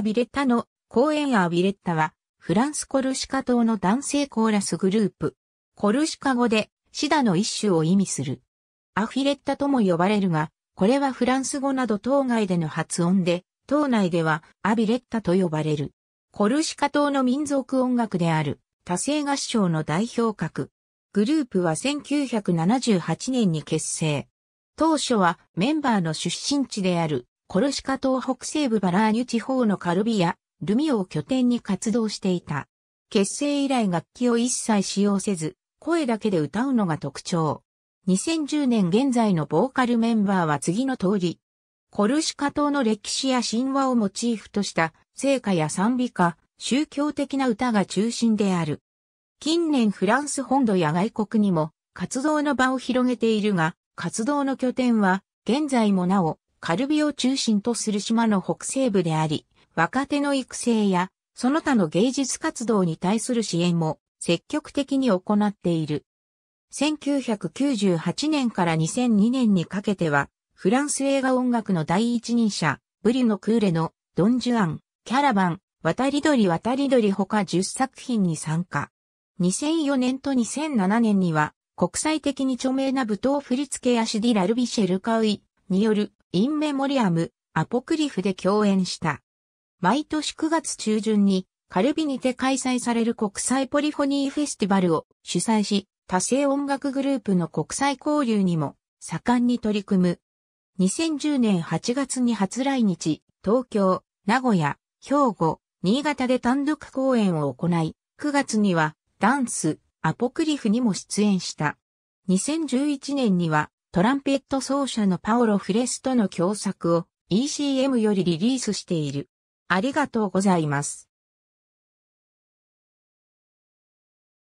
アビレッタの公演アビレッタは、フランスコルシカ島の男性コーラスグループ。コルシカ語で、シダの一種を意味する。アフィレッタとも呼ばれるが、これはフランス語など島外での発音で、島内ではアビレッタと呼ばれる。コルシカ島の民族音楽である、多声合唱の代表格。グループは1978年に結成。当初はメンバーの出身地であるコルシカ島北西部バラーニュ地方のカルビやルミオを拠点に活動していた。結成以来楽器を一切使用せず、声だけで歌うのが特徴。2010年現在のボーカルメンバーは次の通り。コルシカ島の歴史や神話をモチーフとした聖歌や賛美歌、宗教的な歌が中心である。近年フランス本土や外国にも活動の場を広げているが、活動の拠点は現在もなおカルビを中心とする島の北西部であり、若手の育成や、その他の芸術活動に対する支援も積極的に行っている。1998年から2002年にかけては、フランス映画音楽の第一人者、ブリュノ・クーレの、ドン・ジュアン、キャラバン、渡り鳥渡り鳥他10作品に参加。2004年と2007年には、国際的に著名な舞踏振付やシディ・ラルビシェルカウイによるインメモリアム、アポクリフで共演した。毎年9月中旬にカルビにて開催される国際ポリフォニーフェスティバルを主催し、多声音楽グループの国際交流にも盛んに取り組む。2010年8月に初来日、東京、名古屋、兵庫、新潟で単独公演を行い、9月にはダンス、アポクリフにも出演した。2011年にはトランペット奏者のパオロ・フレスとの共作を ECM よりリリースしている。ありがとうございます。